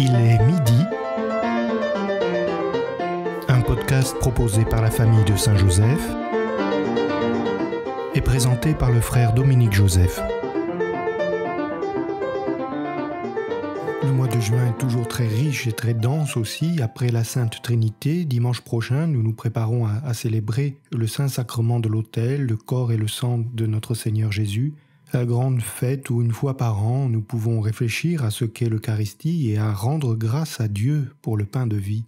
Il est midi. Un podcast proposé par la famille de Saint-Joseph et présenté par le frère Dominique Joseph. Le mois de juin est toujours très riche et très dense aussi. Après la Sainte Trinité, dimanche prochain, nous nous préparons à, à célébrer le Saint-Sacrement de l'autel, le corps et le sang de notre Seigneur Jésus la grande fête où une fois par an nous pouvons réfléchir à ce qu'est l'Eucharistie et à rendre grâce à Dieu pour le pain de vie.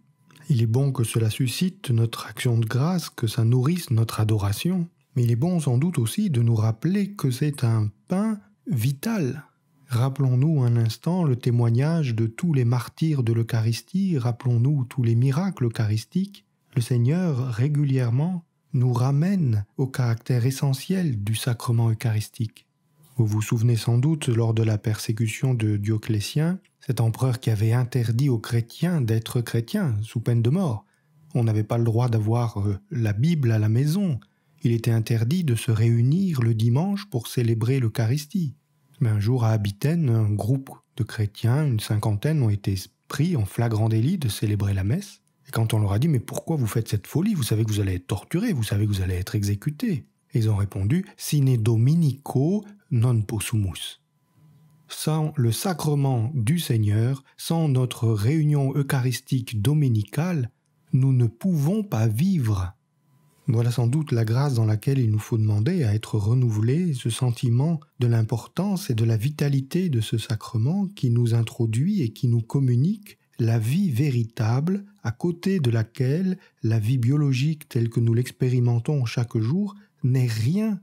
Il est bon que cela suscite notre action de grâce, que ça nourrisse notre adoration, mais il est bon sans doute aussi de nous rappeler que c'est un pain vital. Rappelons-nous un instant le témoignage de tous les martyrs de l'Eucharistie, rappelons-nous tous les miracles eucharistiques. Le Seigneur régulièrement nous ramène au caractère essentiel du sacrement eucharistique. Vous vous souvenez sans doute, lors de la persécution de Dioclétien, cet empereur qui avait interdit aux chrétiens d'être chrétiens sous peine de mort. On n'avait pas le droit d'avoir euh, la Bible à la maison. Il était interdit de se réunir le dimanche pour célébrer l'Eucharistie. Mais un jour à Abitène, un groupe de chrétiens, une cinquantaine, ont été pris en flagrant délit de célébrer la messe. Et quand on leur a dit Mais pourquoi vous faites cette folie Vous savez que vous allez être torturés, vous savez que vous allez être exécutés. Ils ont répondu Sine dominico non possumus. Sans le sacrement du Seigneur, sans notre réunion eucharistique dominicale, nous ne pouvons pas vivre. Voilà sans doute la grâce dans laquelle il nous faut demander à être renouvelé, ce sentiment de l'importance et de la vitalité de ce sacrement qui nous introduit et qui nous communique la vie véritable à côté de laquelle la vie biologique telle que nous l'expérimentons chaque jour n'est rien.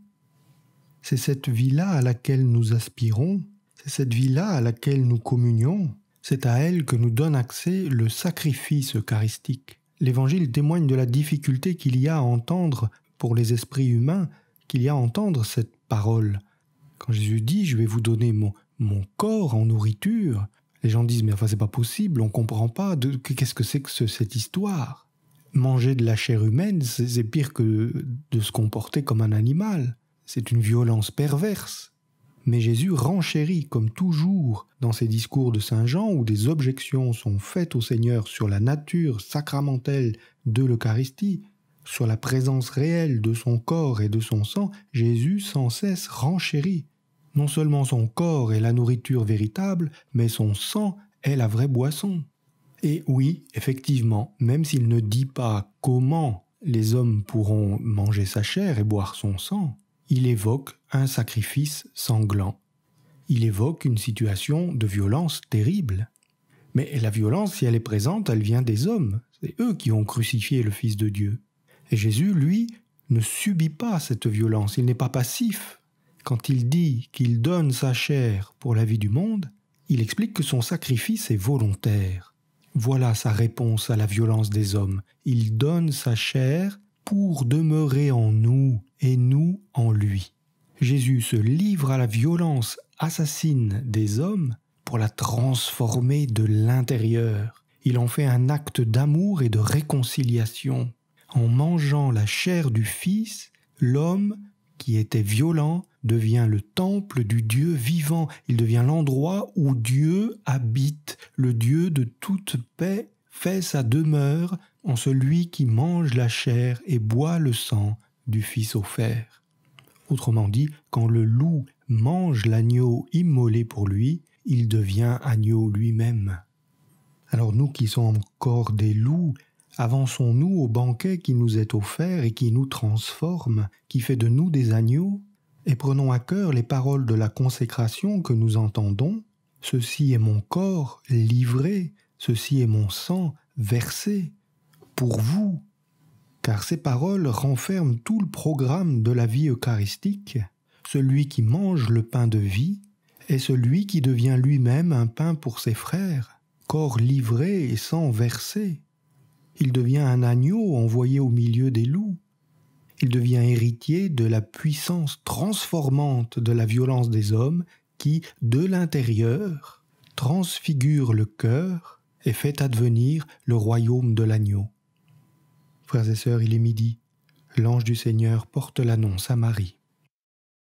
C'est cette vie-là à laquelle nous aspirons, c'est cette vie-là à laquelle nous communions, c'est à elle que nous donne accès le sacrifice eucharistique. L'Évangile témoigne de la difficulté qu'il y a à entendre pour les esprits humains, qu'il y a à entendre cette parole. Quand Jésus dit Je vais vous donner mon, mon corps en nourriture, les gens disent Mais enfin, c'est pas possible, on comprend pas, qu'est-ce que c'est que cette histoire manger de la chair humaine, c'est pire que de se comporter comme un animal. C'est une violence perverse. Mais Jésus renchérit, comme toujours, dans ses discours de Saint Jean où des objections sont faites au Seigneur sur la nature sacramentelle de l'Eucharistie, sur la présence réelle de son corps et de son sang, Jésus sans cesse renchérit. Non seulement son corps est la nourriture véritable, mais son sang est la vraie boisson. Et oui, effectivement, même s'il ne dit pas comment les hommes pourront manger sa chair et boire son sang, il évoque un sacrifice sanglant. Il évoque une situation de violence terrible. Mais la violence, si elle est présente, elle vient des hommes. C'est eux qui ont crucifié le Fils de Dieu. Et Jésus, lui, ne subit pas cette violence, il n'est pas passif. Quand il dit qu'il donne sa chair pour la vie du monde, il explique que son sacrifice est volontaire. Voilà sa réponse à la violence des hommes. Il donne sa chair pour demeurer en nous et nous en lui. Jésus se livre à la violence assassine des hommes pour la transformer de l'intérieur. Il en fait un acte d'amour et de réconciliation. En mangeant la chair du Fils, l'homme qui était violent devient le temple du Dieu vivant, il devient l'endroit où Dieu habite, le Dieu de toute paix fait sa demeure en celui qui mange la chair et boit le sang du Fils offert. Autrement dit, quand le loup mange l'agneau immolé pour lui, il devient agneau lui-même. Alors nous qui sommes encore des loups, Avançons-nous au banquet qui nous est offert et qui nous transforme, qui fait de nous des agneaux, et prenons à cœur les paroles de la consécration que nous entendons. Ceci est mon corps livré, ceci est mon sang versé pour vous, car ces paroles renferment tout le programme de la vie eucharistique. Celui qui mange le pain de vie est celui qui devient lui-même un pain pour ses frères, corps livré et sang versé il devient un agneau envoyé au milieu des loups. Il devient héritier de la puissance transformante de la violence des hommes qui, de l'intérieur, transfigure le cœur et fait advenir le royaume de l'agneau. Frères et sœurs, il est midi. L'ange du Seigneur porte l'annonce à Marie.